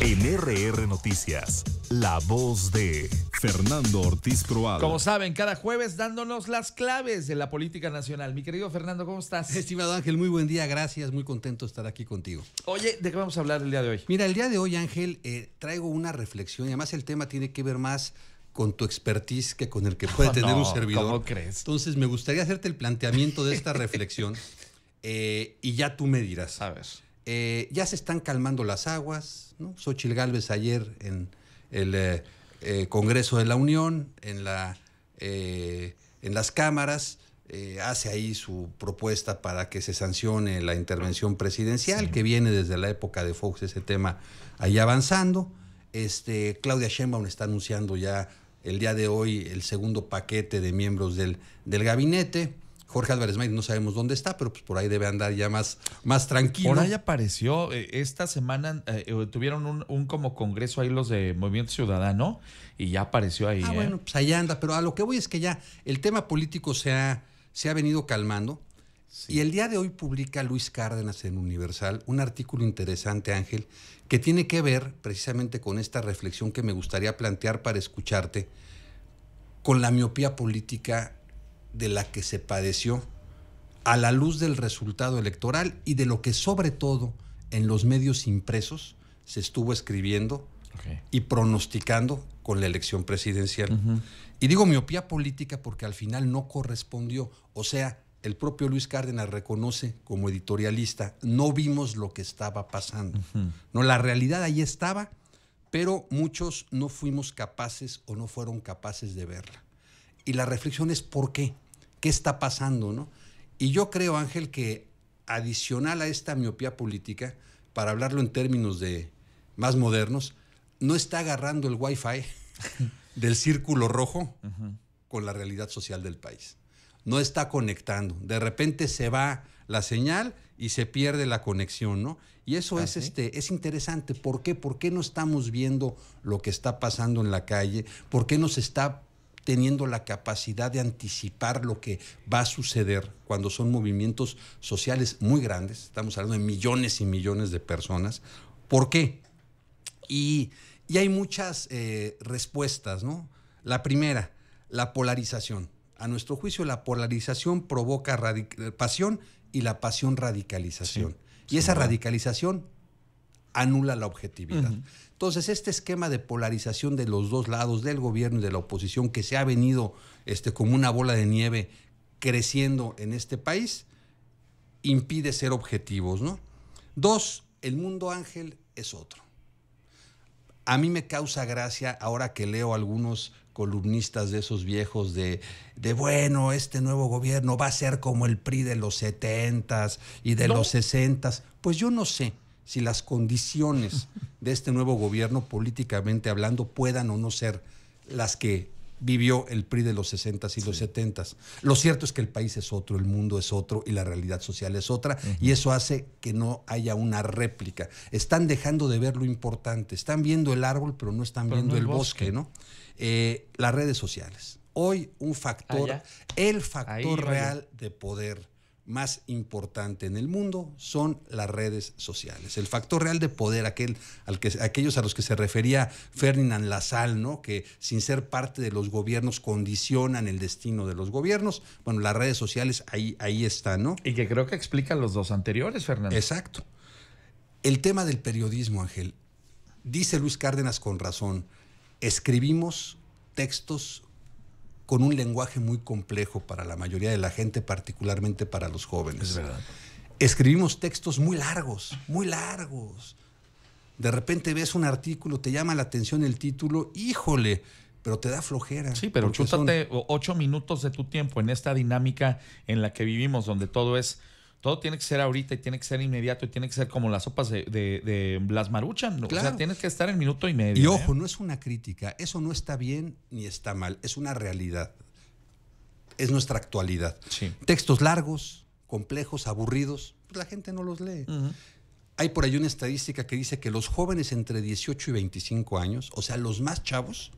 En RR Noticias, la voz de Fernando Ortiz Croado. Como saben, cada jueves dándonos las claves de la política nacional. Mi querido Fernando, ¿cómo estás? Estimado Ángel, muy buen día, gracias, muy contento de estar aquí contigo. Oye, ¿de qué vamos a hablar el día de hoy? Mira, el día de hoy, Ángel, eh, traigo una reflexión y además el tema tiene que ver más con tu expertise que con el que puede tener un servidor. ¿Cómo crees? Entonces, me gustaría hacerte el planteamiento de esta reflexión eh, y ya tú me dirás. A ver. Eh, ya se están calmando las aguas. ¿no? Xochitl Gálvez ayer en el eh, eh, Congreso de la Unión, en, la, en las cámaras, hace ahí su propuesta para que se sancione la intervención presidencial, que viene desde la época de Fox, ese tema ahí avanzando. Este, Claudia Sheinbaum está anunciando ya el día de hoy el segundo paquete de miembros del, del gabinete. Jorge Álvarez May no sabemos dónde está, pero pues por ahí debe andar ya más, más tranquilo. Por ahí apareció, eh, esta semana eh, eh, tuvieron un, como congreso ahí los de Movimiento Ciudadano y ya apareció ahí. Ah, bueno, pues ahí anda, pero a lo que voy es que ya el tema político se ha, se ha venido calmando. Y el día de hoy publica Luis Cárdenas en Universal un artículo interesante, Ángel, que tiene que ver precisamente con esta reflexión que me gustaría plantear para escucharte, con la miopía política de la que se padeció a la luz del resultado electoral y de lo que sobre todo en los medios impresos se estuvo escribiendo y pronosticando con la elección presidencial. Y digo miopía política porque al final no correspondió. O sea, el propio Luis Cárdenas reconoce como editorialista, no vimos lo que estaba pasando. No, la realidad ahí estaba, pero muchos no fuimos capaces o no fueron capaces de verla. Y la reflexión es por qué qué está pasando, ¿no? Y yo creo, Ángel, que adicional a esta miopía política, para hablarlo en términos de más modernos, no está agarrando el wifi del círculo rojo con la realidad social del país. No está conectando. De repente se va la señal y se pierde la conexión, ¿no? Y eso es, ah, este, es interesante. ¿Por qué? ¿Por qué no estamos viendo lo que está pasando en la calle? ¿Por qué nos está teniendo la capacidad de anticipar lo que va a suceder cuando son movimientos sociales muy grandes, estamos hablando de millones y millones de personas. ¿Por qué? Y, hay muchas eh, respuestas, ¿no? La primera, la polarización. A nuestro juicio, la polarización provoca eh, pasión y la pasión radicalización. y esa radicalización anula la objetividad. Entonces, este esquema de polarización de los dos lados, del gobierno y de la oposición, que se ha venido este, como una bola de nieve creciendo en este país, impide ser objetivos. ¿no? Dos, el mundo ángel es otro. A mí me causa gracia ahora que leo algunos columnistas de esos viejos de, de bueno, este nuevo gobierno va a ser como el PRI de los 70s y de los 60s. Pues yo no sé si las condiciones de este nuevo gobierno, políticamente hablando, puedan o no ser las que vivió el PRI de los 60 y los 70. Lo cierto es que el país es otro, el mundo es otro y la realidad social es otra y eso hace que no haya una réplica. Están dejando de ver lo importante, están viendo el árbol pero no están viendo el bosque, ¿no? Eh, las redes sociales. Hoy un ah, factor, el factor real de poder más importante en el mundo son las redes sociales. El factor real de poder, aquel, al que, aquellos a los que se refería Ferdinand Lassalle, ¿no? que sin ser parte de los gobiernos condicionan el destino de los gobiernos. Bueno, las redes sociales ahí, ahí están, ¿no? Y que creo que explican los dos anteriores, Fernando. Exacto. El tema del periodismo, Ángel. Dice Luis Cárdenas con razón, escribimos textos con un lenguaje muy complejo para la mayoría de la gente, particularmente para los jóvenes. Es verdad. Escribimos textos muy largos, muy largos. De repente ves un artículo, te llama la atención el título, híjole, pero te da flojera. Sí, pero chútate ocho minutos de tu tiempo en esta dinámica en la que vivimos, donde todo es todo tiene que ser ahorita y tiene que ser inmediato y tiene que ser como las sopas de, de, maruchan. O sea, tienes que estar en minuto y medio. Y ¿eh? ojo, no es una crítica. Eso no está bien ni está mal. Es una realidad. Es nuestra actualidad. Textos largos, complejos, aburridos, pues la gente no los lee. Hay por ahí una estadística que dice que los jóvenes entre 18 y 25 años, o sea, los más chavos,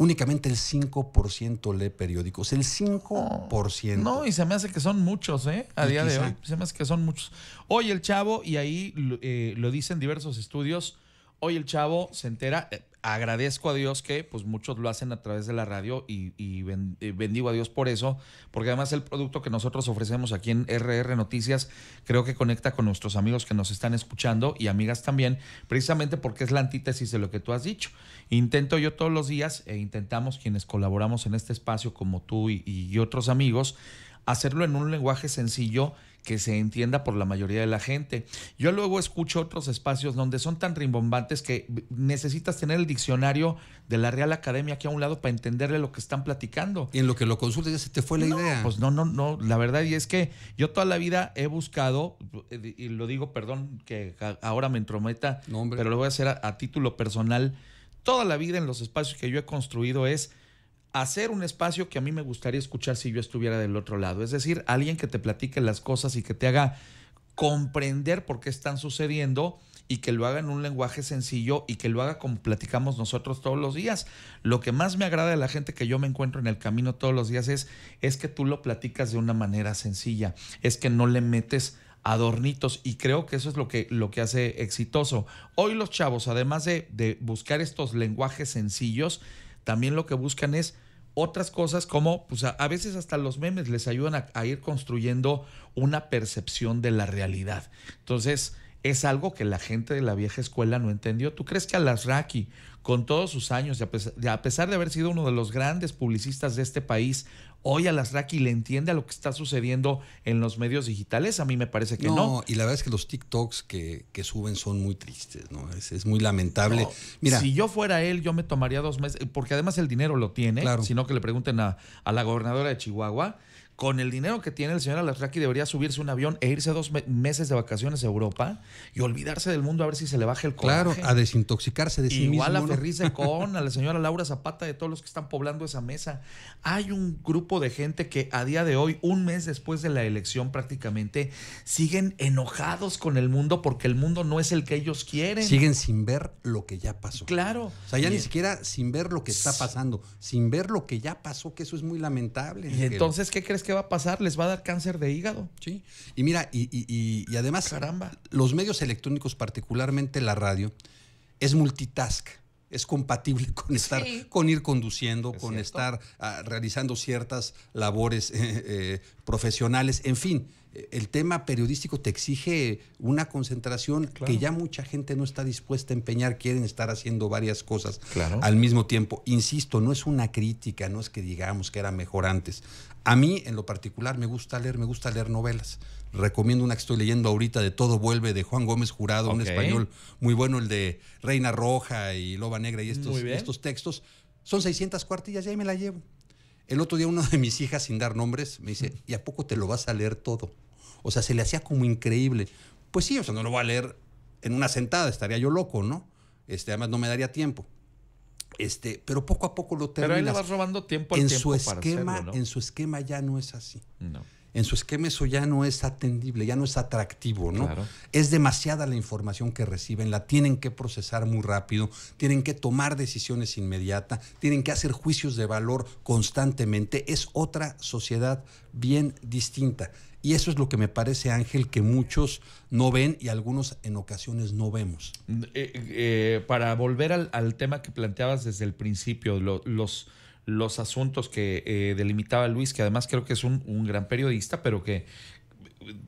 únicamente el 5% lee periódicos. El 5%. No, y se me hace que son muchos, ¿eh? A día de hoy. Se me hace que son muchos. Hoy el chavo, y ahí eh, lo dicen diversos estudios, Hoy el chavo se entera, eh, agradezco a Dios que pues muchos lo hacen a través de la radio y, eh, bendigo a Dios por eso, porque además el producto que nosotros ofrecemos aquí en RR Noticias creo que conecta con nuestros amigos que nos están escuchando y amigas también, precisamente porque es la antítesis de lo que tú has dicho. Intento yo todos los días e intentamos quienes colaboramos en este espacio como tú y otros amigos hacerlo en un lenguaje sencillo que se entienda por la mayoría de la gente. Yo luego escucho otros espacios donde son tan rimbombantes que necesitas tener el diccionario de la Real Academia aquí a un lado para entenderle lo que están platicando. Y en lo que lo consultas ya se te fue la idea. Pues no, no, no, la verdad y es que yo toda la vida he buscado, y lo digo, perdón que ahora me entrometa, pero lo voy a hacer a título personal, toda la vida en los espacios que yo he construido es hacer un espacio que a mí me gustaría escuchar si yo estuviera del otro lado. Es decir, alguien que te platique las cosas y que te haga comprender por qué están sucediendo y que lo haga en un lenguaje sencillo y que lo haga como platicamos nosotros todos los días. Lo que más me agrada de la gente que yo me encuentro en el camino todos los días es, es que tú lo platicas de una manera sencilla, es que no le metes adornitos y creo que eso es lo que, lo que hace exitoso. Hoy los chavos, además de, de buscar estos lenguajes sencillos, también lo que buscan es otras cosas como, pues a, veces hasta los memes les ayudan a, a ir construyendo una percepción de la realidad. Entonces, es algo que la gente de la vieja escuela no entendió. ¿Tú crees que Alasraki, con todos sus años, y a pesar de haber sido uno de los grandes publicistas de este país, hoy Alasraki le entiende a lo que está sucediendo en los medios digitales? A mí me parece que no. no. y la verdad es que los TikToks que, que suben son muy tristes, ¿no? Es, muy lamentable. Mira. Si yo fuera él, yo me tomaría dos meses, porque además el dinero lo tiene, claro. sino que le pregunten a, a la gobernadora de Chihuahua con el dinero que tiene el señor Alastraki debería subirse un avión e irse dos meses de vacaciones a Europa y olvidarse del mundo a ver si se le baja el coraje. Claro, a desintoxicarse de sí Igual a Igual con a la señora Laura Zapata de todos los que están poblando esa mesa. Hay un grupo de gente que a día de hoy, un mes después de la elección prácticamente, siguen enojados con el mundo porque el mundo no es el que ellos quieren. Siguen sin ver lo que ya pasó. Claro. O sea, ya ni siquiera sin ver lo que está pasando, sin ver lo que ya pasó, que eso es muy lamentable. Y entonces, ¿qué crees que va a pasar? Les va a dar cáncer de hígado. Sí. Y mira, y, además, Caramba. los medios electrónicos, particularmente la radio, es multitask. Es compatible con estar, con ir conduciendo, con estar ah, realizando ciertas labores eh, eh, profesionales, en fin el tema periodístico te exige una concentración que ya mucha gente no está dispuesta a empeñar, quieren estar haciendo varias cosas al mismo tiempo. Insisto, no es una crítica, no es que digamos que era mejor antes. A mí, en lo particular, me gusta leer, me gusta leer novelas. Recomiendo una que estoy leyendo ahorita de Todo Vuelve de Juan Gómez Jurado, un español muy bueno, el de Reina Roja y Loba Negra y estos, estos textos. Son 600 cuartillas y ahí me la llevo. El otro día una de mis hijas, sin dar nombres, me dice, ¿y a poco te lo vas a leer todo? O sea, se le hacía como increíble. Pues sí, o sea, no lo voy a leer en una sentada, estaría yo loco, ¿no? Este, además no me daría tiempo. Este, pero poco a poco lo tengo. Pero ahí le vas robando tiempo al en su esquema, En su esquema ya no es así. No en su esquema eso ya no es atendible, ya no es atractivo, ¿no? Es demasiada la información que reciben, la tienen que procesar muy rápido, tienen que tomar decisiones inmediatas, tienen que hacer juicios de valor constantemente, es otra sociedad bien distinta. Y eso es lo que me parece, Ángel, que muchos no ven y algunos en ocasiones no vemos. Eh, eh, eh, para volver al, tema que planteabas desde el principio, los los asuntos que eh, delimitaba Luis, que además creo que es un, gran periodista, pero que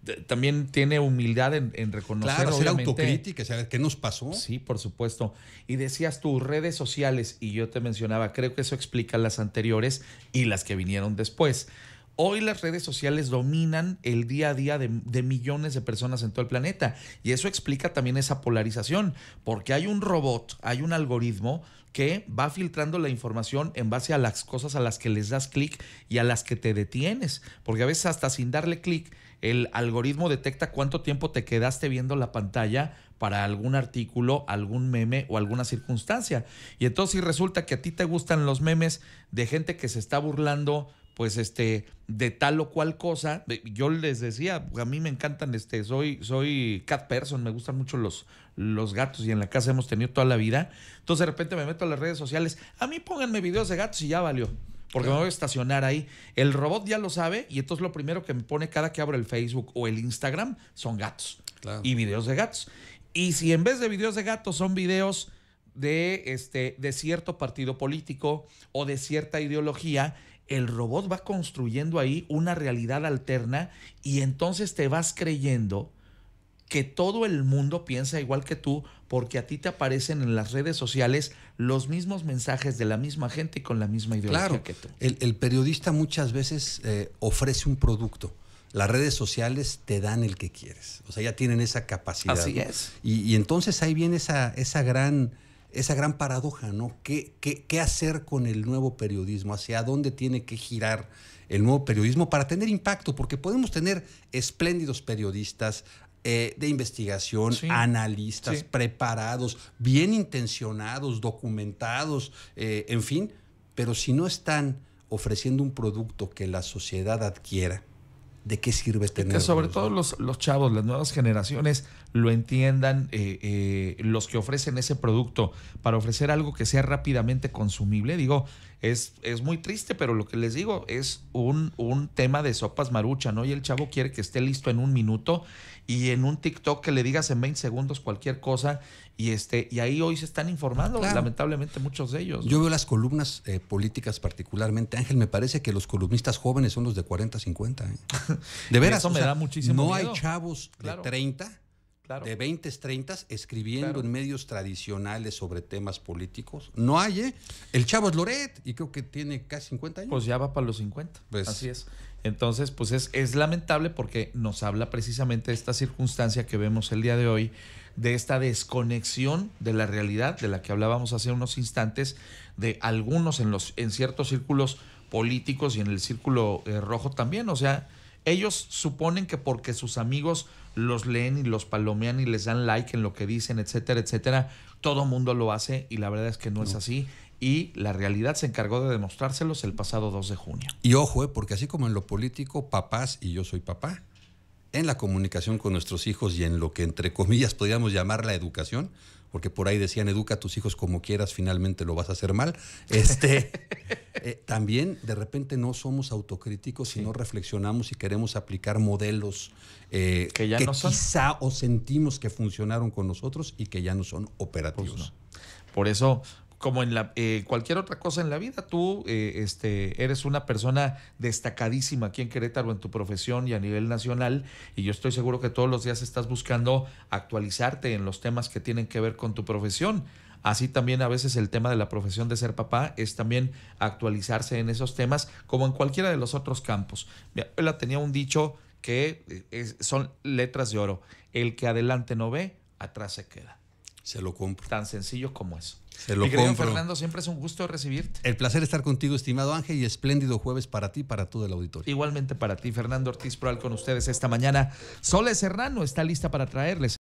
eh, también tiene humildad en, reconocer. Claro, ser autocrítica, qué nos pasó. Sí, por supuesto. Y decías tus redes sociales, y yo te mencionaba, creo que eso explica las anteriores y las que vinieron después. Hoy las redes sociales dominan el día a día de, millones de personas en todo el planeta y eso explica también esa polarización, porque hay un robot, hay un algoritmo que va filtrando la información en base a las cosas a las que les das clic y a las que te detienes, porque a veces hasta sin darle clic el algoritmo detecta cuánto tiempo te quedaste viendo la pantalla para algún artículo, algún meme o alguna circunstancia. Y entonces si resulta que a ti te gustan los memes de gente que se está burlando pues este, de tal o cual cosa. Yo les decía, a mí me encantan, este, soy, soy cat person, me gustan mucho los, los gatos y en la casa hemos tenido toda la vida. Entonces de repente me meto a las redes sociales, a mí pónganme videos de gatos y ya valió. Porque me voy a estacionar ahí. El robot ya lo sabe y entonces lo primero que me pone cada que abro el Facebook o el Instagram son gatos. Y videos de gatos. Y si en vez de videos de gatos son videos de, este, de cierto partido político o de cierta ideología, el robot va construyendo ahí una realidad alterna y entonces te vas creyendo que todo el mundo piensa igual que tú porque a ti te aparecen en las redes sociales los mismos mensajes de la misma gente y con la misma ideología que tú. El, el, periodista muchas veces eh, ofrece un producto. Las redes sociales te dan el que quieres. O sea, ya tienen esa capacidad. Así es. Y, entonces ahí viene esa, esa gran esa gran paradoja, ¿no? ¿Qué, ¿Qué, hacer con el nuevo periodismo? ¿Hacia dónde tiene que girar el nuevo periodismo para tener impacto? Porque podemos tener espléndidos periodistas. Eh, de investigación, analistas preparados, bien intencionados, documentados, eh, en fin, pero si no están ofreciendo un producto que la sociedad adquiera, ¿de qué sirve tener? sobre todo los, los chavos, las nuevas generaciones, lo entiendan eh, eh, los que ofrecen ese producto para ofrecer algo que sea rápidamente consumible. Digo, es, es muy triste, pero lo que les digo es un, un tema de sopas marucha, ¿no? Y el chavo quiere que esté listo en un minuto y en un TikTok que le digas en 20 segundos cualquier cosa y este y ahí hoy se están informando lamentablemente muchos de ellos. Yo veo las columnas eh, políticas particularmente Ángel me parece que los columnistas jóvenes son los de 40, 50. De veras, no hay chavos de 30 de 20, 30, escribiendo en medios tradicionales sobre temas políticos. No hay, ¿eh? El chavo es Loret y creo que tiene casi 50 años. Pues ya va para los 50. Pues Así es. Entonces, pues es, lamentable porque nos habla precisamente de esta circunstancia que vemos el día de hoy, de esta desconexión de la realidad de la que hablábamos hace unos instantes, de algunos en, los, en ciertos círculos políticos y en el círculo eh, rojo también. O sea, ellos suponen que porque sus amigos los leen y los palomean y les dan like en lo que dicen, etcétera, etcétera, todo mundo lo hace y la verdad es que no, es así. Y la realidad se encargó de demostrárselos el pasado 2 de junio. Y ojo, eh, porque así como en lo político, papás y yo soy papá, en la comunicación con nuestros hijos y en lo que entre comillas podríamos llamar la educación, porque por ahí decían, educa a tus hijos como quieras, finalmente lo vas a hacer mal. Este, eh, también de repente no somos autocríticos sino y no reflexionamos y queremos aplicar modelos eh, que, ya no quizá o sentimos que funcionaron con nosotros y que ya no son pues operativos. Por eso como en la, eh, cualquier otra cosa en la vida, tú eh, este, eres una persona destacadísima aquí en Querétaro en tu profesión y a nivel nacional, y yo estoy seguro que todos los días estás buscando actualizarte en los temas que tienen que ver con tu profesión. Así también a veces el tema de la profesión de ser papá es también actualizarse en esos temas, como en cualquiera de los otros campos. Mi tenía un dicho que eh, son letras de oro. El que adelante no ve, atrás se queda. Se lo cumple. Tan sencillo como eso. Mi querido Fernando, siempre es un gusto recibirte. El placer estar contigo, estimado Ángel, y espléndido jueves para ti, para todo el auditorio. Igualmente para ti, Fernando Ortiz Proal, con ustedes esta mañana. Soles Serrano está lista para traerles.